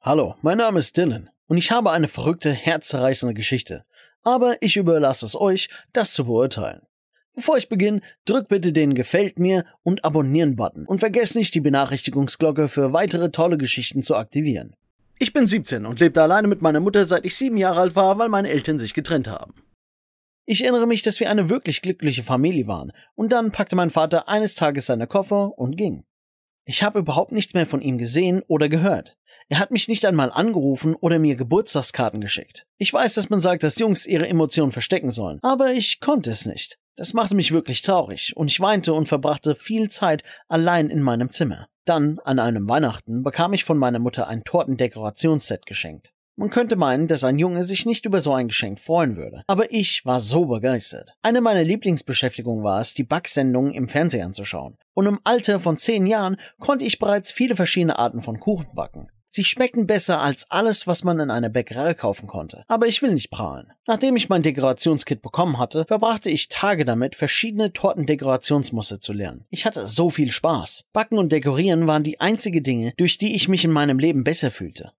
Hallo, mein Name ist Dylan und ich habe eine verrückte, herzzerreißende Geschichte. Aber ich überlasse es euch, das zu beurteilen. Bevor ich beginne, drückt bitte den Gefällt mir und Abonnieren-Button und vergesst nicht, die Benachrichtigungsglocke für weitere tolle Geschichten zu aktivieren. Ich bin 17 und lebte alleine mit meiner Mutter, seit ich sieben Jahre alt war, weil meine Eltern sich getrennt haben. Ich erinnere mich, dass wir eine wirklich glückliche Familie waren, und dann packte mein Vater eines Tages seine Koffer und ging. Ich habe überhaupt nichts mehr von ihm gesehen oder gehört. Er hat mich nicht einmal angerufen oder mir Geburtstagskarten geschickt. Ich weiß, dass man sagt, dass Jungs ihre Emotionen verstecken sollen, aber ich konnte es nicht. Das machte mich wirklich traurig und ich weinte und verbrachte viel Zeit allein in meinem Zimmer. Dann, an einem Weihnachten, bekam ich von meiner Mutter ein Tortendekorationsset geschenkt. Man könnte meinen, dass ein Junge sich nicht über so ein Geschenk freuen würde, aber ich war so begeistert. Eine meiner Lieblingsbeschäftigungen war es, die Backsendungen im Fernsehen anzuschauen. Und im Alter von zehn Jahren konnte ich bereits viele verschiedene Arten von Kuchen backen. Sie schmecken besser als alles, was man in einer Bäckerei kaufen konnte. Aber ich will nicht prahlen. Nachdem ich mein Dekorationskit bekommen hatte, verbrachte ich Tage damit, verschiedene Tortendekorationsmuster zu lernen. Ich hatte so viel Spaß. Backen und Dekorieren waren die einzigen Dinge, durch die ich mich in meinem Leben besser fühlte.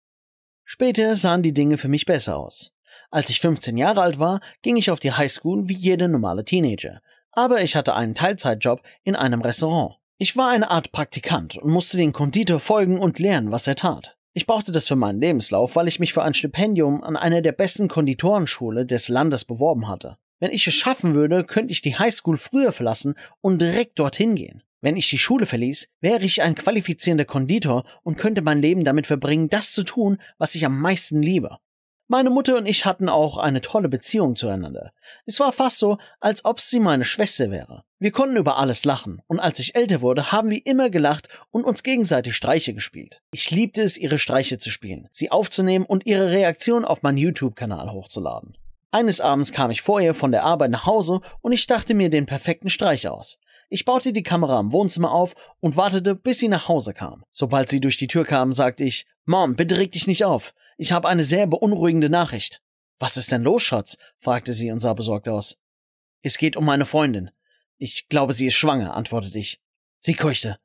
Später sahen die Dinge für mich besser aus. Als ich 15 Jahre alt war, ging ich auf die Highschool wie jeder normale Teenager. Aber ich hatte einen Teilzeitjob in einem Restaurant. Ich war eine Art Praktikant und musste den Konditor folgen und lernen, was er tat. Ich brauchte das für meinen Lebenslauf, weil ich mich für ein Stipendium an einer der besten Konditorenschule des Landes beworben hatte. Wenn ich es schaffen würde, könnte ich die Highschool früher verlassen und direkt dorthin gehen. Wenn ich die Schule verließ, wäre ich ein qualifizierender Konditor und könnte mein Leben damit verbringen, das zu tun, was ich am meisten liebe. Meine Mutter und ich hatten auch eine tolle Beziehung zueinander. Es war fast so, als ob sie meine Schwester wäre. Wir konnten über alles lachen, und als ich älter wurde, haben wir immer gelacht und uns gegenseitig Streiche gespielt. Ich liebte es, ihre Streiche zu spielen, sie aufzunehmen und ihre Reaktion auf meinen YouTube-Kanal hochzuladen. Eines Abends kam ich vorher von der Arbeit nach Hause und ich dachte mir den perfekten Streich aus. Ich baute die Kamera im Wohnzimmer auf und wartete, bis sie nach Hause kam. Sobald sie durch die Tür kam, sagte ich, Mom, bitte reg dich nicht auf. Ich habe eine sehr beunruhigende Nachricht. Was ist denn los, Schatz? fragte sie und sah besorgt aus. Es geht um meine Freundin. Ich glaube, sie ist schwanger, antwortete ich. Sie keuchte.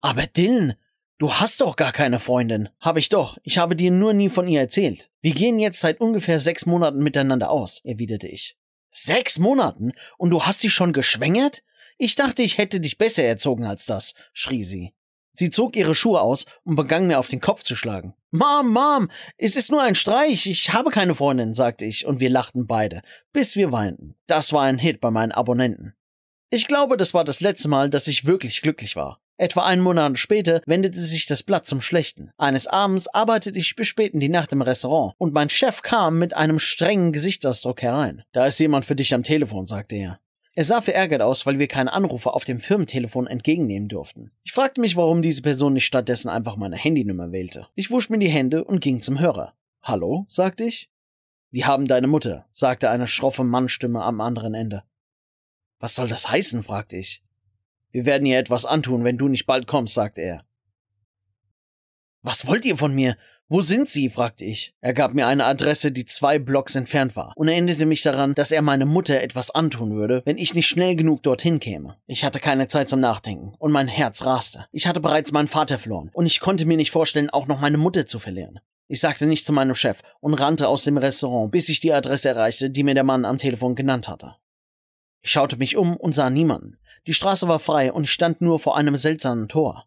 Aber Dylan, du hast doch gar keine Freundin. Habe ich doch. Ich habe dir nur nie von ihr erzählt. Wir gehen jetzt seit ungefähr sechs Monaten miteinander aus, erwiderte ich. Sechs Monaten? Und du hast sie schon geschwängert? Ich dachte, ich hätte dich besser erzogen als das, schrie sie. Sie zog ihre Schuhe aus und begann mir auf den Kopf zu schlagen. Mom, Mom, es ist nur ein Streich, ich habe keine Freundin, sagte ich, und wir lachten beide, bis wir weinten. Das war ein Hit bei meinen Abonnenten. Ich glaube, das war das letzte Mal, dass ich wirklich glücklich war. Etwa einen Monat später wendete sich das Blatt zum Schlechten. Eines Abends arbeitete ich bis spät in die Nacht im Restaurant und mein Chef kam mit einem strengen Gesichtsausdruck herein. Da ist jemand für dich am Telefon, sagte er. Er sah verärgert aus, weil wir keine Anrufe auf dem Firmentelefon entgegennehmen durften. Ich fragte mich, warum diese Person nicht stattdessen einfach meine Handynummer wählte. Ich wusch mir die Hände und ging zum Hörer. Hallo, sagte ich. Wir haben deine Mutter, sagte eine schroffe Mannstimme am anderen Ende. Was soll das heißen? fragte ich. Wir werden ihr etwas antun, wenn du nicht bald kommst, sagte er. Was wollt ihr von mir? Wo sind Sie? fragte ich. Er gab mir eine Adresse, die zwei Blocks entfernt war, und erinnerte mich daran, dass er meine Mutter etwas antun würde, wenn ich nicht schnell genug dorthin käme. Ich hatte keine Zeit zum Nachdenken, und mein Herz raste. Ich hatte bereits meinen Vater verloren, und ich konnte mir nicht vorstellen, auch noch meine Mutter zu verlieren. Ich sagte nichts zu meinem Chef und rannte aus dem Restaurant, bis ich die Adresse erreichte, die mir der Mann am Telefon genannt hatte. Ich schaute mich um und sah niemanden. Die Straße war frei und ich stand nur vor einem seltsamen Tor.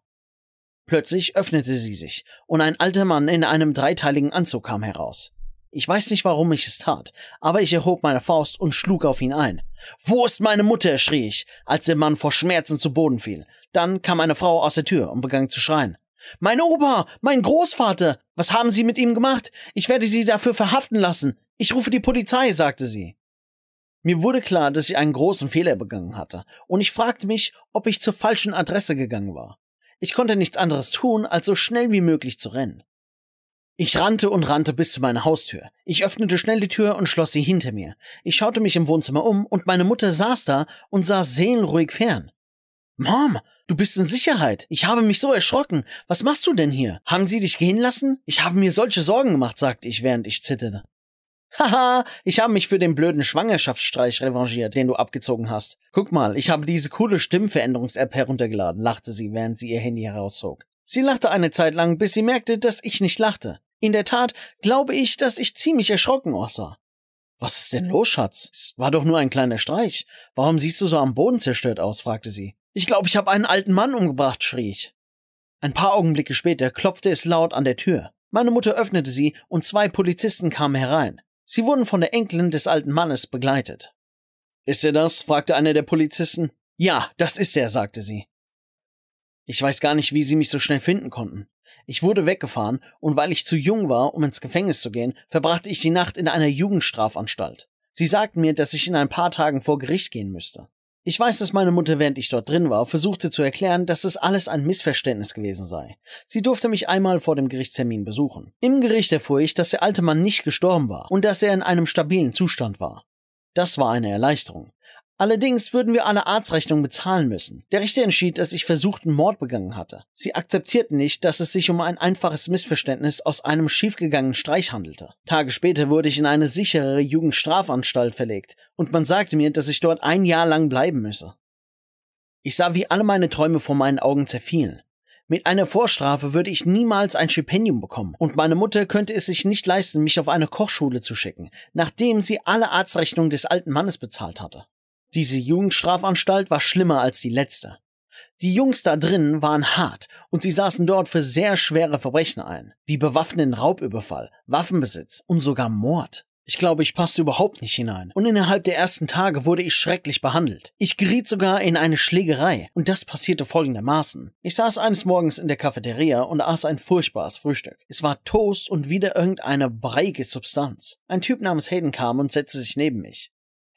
Plötzlich öffnete sie sich, und ein alter Mann in einem dreiteiligen Anzug kam heraus. Ich weiß nicht, warum ich es tat, aber ich erhob meine Faust und schlug auf ihn ein. Wo ist meine Mutter? schrie ich, als der Mann vor Schmerzen zu Boden fiel. Dann kam eine Frau aus der Tür und begann zu schreien. Mein Opa, mein Großvater, was haben Sie mit ihm gemacht? Ich werde Sie dafür verhaften lassen. Ich rufe die Polizei, sagte sie. Mir wurde klar, dass ich einen großen Fehler begangen hatte, und ich fragte mich, ob ich zur falschen Adresse gegangen war. Ich konnte nichts anderes tun, als so schnell wie möglich zu rennen. Ich rannte und rannte bis zu meiner Haustür. Ich öffnete schnell die Tür und schloss sie hinter mir. Ich schaute mich im Wohnzimmer um und meine Mutter saß da und saß seelenruhig fern. Mom, du bist in Sicherheit. Ich habe mich so erschrocken. Was machst du denn hier? Haben sie dich gehen lassen? Ich habe mir solche Sorgen gemacht, sagte ich, während ich zitterte. Haha, ich habe mich für den blöden Schwangerschaftsstreich revanchiert, den du abgezogen hast. Guck mal, ich habe diese coole Stimmveränderungs-App heruntergeladen, lachte sie, während sie ihr Handy herauszog. Sie lachte eine Zeit lang, bis sie merkte, dass ich nicht lachte. In der Tat glaube ich, dass ich ziemlich erschrocken aussah. Was ist denn los, Schatz? Es war doch nur ein kleiner Streich. Warum siehst du so am Boden zerstört aus? fragte sie. Ich glaube, ich habe einen alten Mann umgebracht, schrie ich. Ein paar Augenblicke später klopfte es laut an der Tür. Meine Mutter öffnete sie und zwei Polizisten kamen herein. Sie wurden von der Enkelin des alten Mannes begleitet. Ist er das? fragte einer der Polizisten. Ja, das ist er, sagte sie. Ich weiß gar nicht, wie sie mich so schnell finden konnten. Ich wurde weggefahren, und weil ich zu jung war, um ins Gefängnis zu gehen, verbrachte ich die Nacht in einer Jugendstrafanstalt. Sie sagten mir, dass ich in ein paar Tagen vor Gericht gehen müsste. Ich weiß, dass meine Mutter, während ich dort drin war, versuchte zu erklären, dass es das alles ein Missverständnis gewesen sei. Sie durfte mich einmal vor dem Gerichtstermin besuchen. Im Gericht erfuhr ich, dass der alte Mann nicht gestorben war und dass er in einem stabilen Zustand war. Das war eine Erleichterung. Allerdings würden wir alle Arztrechnung bezahlen müssen. Der Richter entschied, dass ich versuchten Mord begangen hatte. Sie akzeptierten nicht, dass es sich um ein einfaches Missverständnis aus einem schiefgegangenen Streich handelte. Tage später wurde ich in eine sichere Jugendstrafanstalt verlegt und man sagte mir, dass ich dort ein Jahr lang bleiben müsse. Ich sah, wie alle meine Träume vor meinen Augen zerfielen. Mit einer Vorstrafe würde ich niemals ein Stipendium bekommen und meine Mutter könnte es sich nicht leisten, mich auf eine Kochschule zu schicken, nachdem sie alle Arztrechnungen des alten Mannes bezahlt hatte. Diese Jugendstrafanstalt war schlimmer als die letzte. Die Jungs da drinnen waren hart und sie saßen dort für sehr schwere Verbrechen ein, wie bewaffneten Raubüberfall, Waffenbesitz und sogar Mord. Ich glaube, ich passte überhaupt nicht hinein. Und innerhalb der ersten Tage wurde ich schrecklich behandelt. Ich geriet sogar in eine Schlägerei. Und das passierte folgendermaßen. Ich saß eines Morgens in der Cafeteria und aß ein furchtbares Frühstück. Es war Toast und wieder irgendeine breiige Substanz. Ein Typ namens Hayden kam und setzte sich neben mich.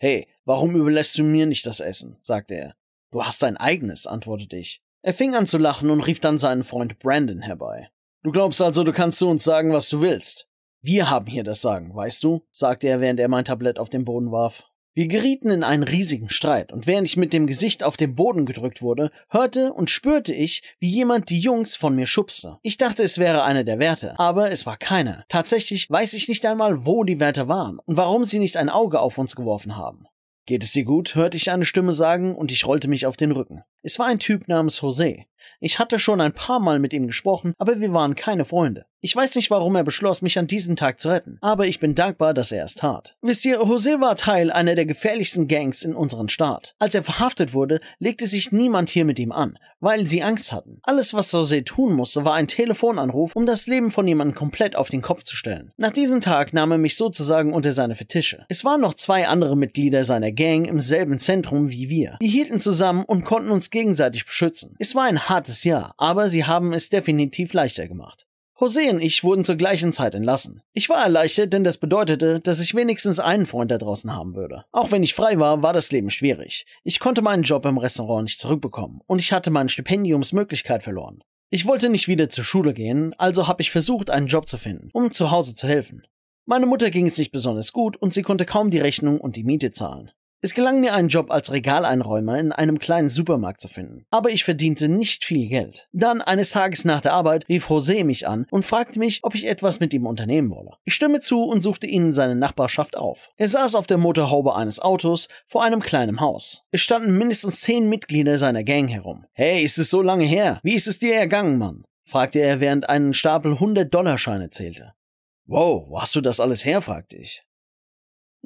Hey, warum überlässt du mir nicht das Essen? sagte er. Du hast dein eigenes, antwortete ich. Er fing an zu lachen und rief dann seinen Freund Brandon herbei. Du glaubst also, du kannst zu uns sagen, was du willst. Wir haben hier das Sagen, weißt du? sagte er, während er mein Tablett auf den Boden warf. Wir gerieten in einen riesigen Streit, und während ich mit dem Gesicht auf den Boden gedrückt wurde, hörte und spürte ich, wie jemand die Jungs von mir schubste. Ich dachte, es wäre einer der Wärter, aber es war keiner. Tatsächlich weiß ich nicht einmal, wo die Wärter waren und warum sie nicht ein Auge auf uns geworfen haben. Geht es dir gut? hörte ich eine Stimme sagen, und ich rollte mich auf den Rücken. Es war ein Typ namens Jose. Ich hatte schon ein paar Mal mit ihm gesprochen, aber wir waren keine Freunde. Ich weiß nicht, warum er beschloss, mich an diesem Tag zu retten, aber ich bin dankbar, dass er es tat. Wisst ihr, Jose war Teil einer der gefährlichsten Gangs in unserem Staat. Als er verhaftet wurde, legte sich niemand hier mit ihm an, weil sie Angst hatten. Alles, was Jose tun musste, war ein Telefonanruf, um das Leben von jemandem komplett auf den Kopf zu stellen. Nach diesem Tag nahm er mich sozusagen unter seine Fetische. Es waren noch zwei andere Mitglieder seiner Gang im selben Zentrum wie wir. Wir hielten zusammen und konnten uns gegenseitig beschützen. Es war ein hartes Jahr, aber sie haben es definitiv leichter gemacht. Jose und ich wurden zur gleichen Zeit entlassen. Ich war erleichtert, denn das bedeutete, dass ich wenigstens einen Freund da draußen haben würde. Auch wenn ich frei war, war das Leben schwierig. Ich konnte meinen Job im Restaurant nicht zurückbekommen und ich hatte meine Stipendiumsmöglichkeit verloren. Ich wollte nicht wieder zur Schule gehen, also habe ich versucht, einen Job zu finden, um zu Hause zu helfen. Meine Mutter ging es nicht besonders gut und sie konnte kaum die Rechnung und die Miete zahlen. Es gelang mir, einen Job als Regaleinräumer in einem kleinen Supermarkt zu finden. Aber ich verdiente nicht viel Geld. Dann, eines Tages nach der Arbeit, rief José mich an und fragte mich, ob ich etwas mit ihm unternehmen wolle. Ich stimme zu und suchte ihn in seine Nachbarschaft auf. Er saß auf der Motorhaube eines Autos vor einem kleinen Haus. Es standen mindestens zehn Mitglieder seiner Gang herum. Hey, ist es so lange her? Wie ist es dir ergangen, Mann? fragte er, während einen Stapel 100-Dollar-Scheine zählte. Wow, wo hast du das alles her? fragte ich.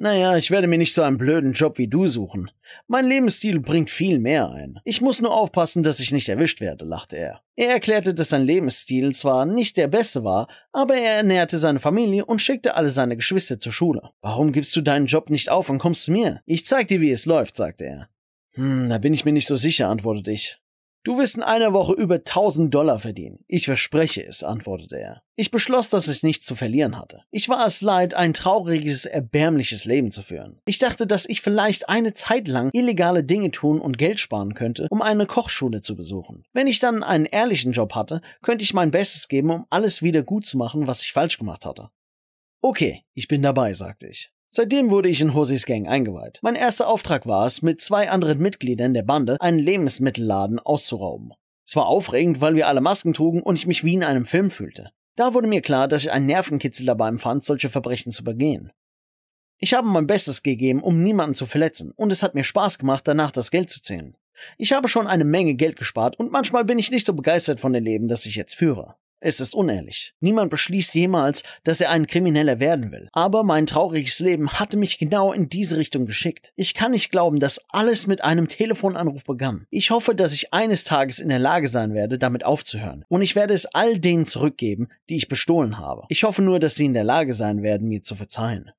Naja, ich werde mir nicht so einen blöden Job wie du suchen. Mein Lebensstil bringt viel mehr ein. Ich muss nur aufpassen, dass ich nicht erwischt werde, lachte er. Er erklärte, dass sein Lebensstil zwar nicht der beste war, aber er ernährte seine Familie und schickte alle seine Geschwister zur Schule. Warum gibst du deinen Job nicht auf und kommst zu mir? Ich zeig dir, wie es läuft, sagte er. Hm, da bin ich mir nicht so sicher, antwortete ich. Du wirst in einer Woche über 1000 Dollar verdienen. Ich verspreche es, antwortete er. Ich beschloss, dass ich nichts zu verlieren hatte. Ich war es leid, ein trauriges, erbärmliches Leben zu führen. Ich dachte, dass ich vielleicht eine Zeit lang illegale Dinge tun und Geld sparen könnte, um eine Kochschule zu besuchen. Wenn ich dann einen ehrlichen Job hatte, könnte ich mein Bestes geben, um alles wieder gut zu machen, was ich falsch gemacht hatte. Okay, ich bin dabei, sagte ich. Seitdem wurde ich in Hosis Gang eingeweiht. Mein erster Auftrag war es, mit zwei anderen Mitgliedern der Bande einen Lebensmittelladen auszurauben. Es war aufregend, weil wir alle Masken trugen und ich mich wie in einem Film fühlte. Da wurde mir klar, dass ich einen Nervenkitzel dabei empfand, solche Verbrechen zu begehen. Ich habe mein Bestes gegeben, um niemanden zu verletzen, und es hat mir Spaß gemacht, danach das Geld zu zählen. Ich habe schon eine Menge Geld gespart und manchmal bin ich nicht so begeistert von dem Leben, das ich jetzt führe. Es ist unehrlich. Niemand beschließt jemals, dass er ein Krimineller werden will. Aber mein trauriges Leben hatte mich genau in diese Richtung geschickt. Ich kann nicht glauben, dass alles mit einem Telefonanruf begann. Ich hoffe, dass ich eines Tages in der Lage sein werde, damit aufzuhören. Und ich werde es all denen zurückgeben, die ich bestohlen habe. Ich hoffe nur, dass sie in der Lage sein werden, mir zu verzeihen.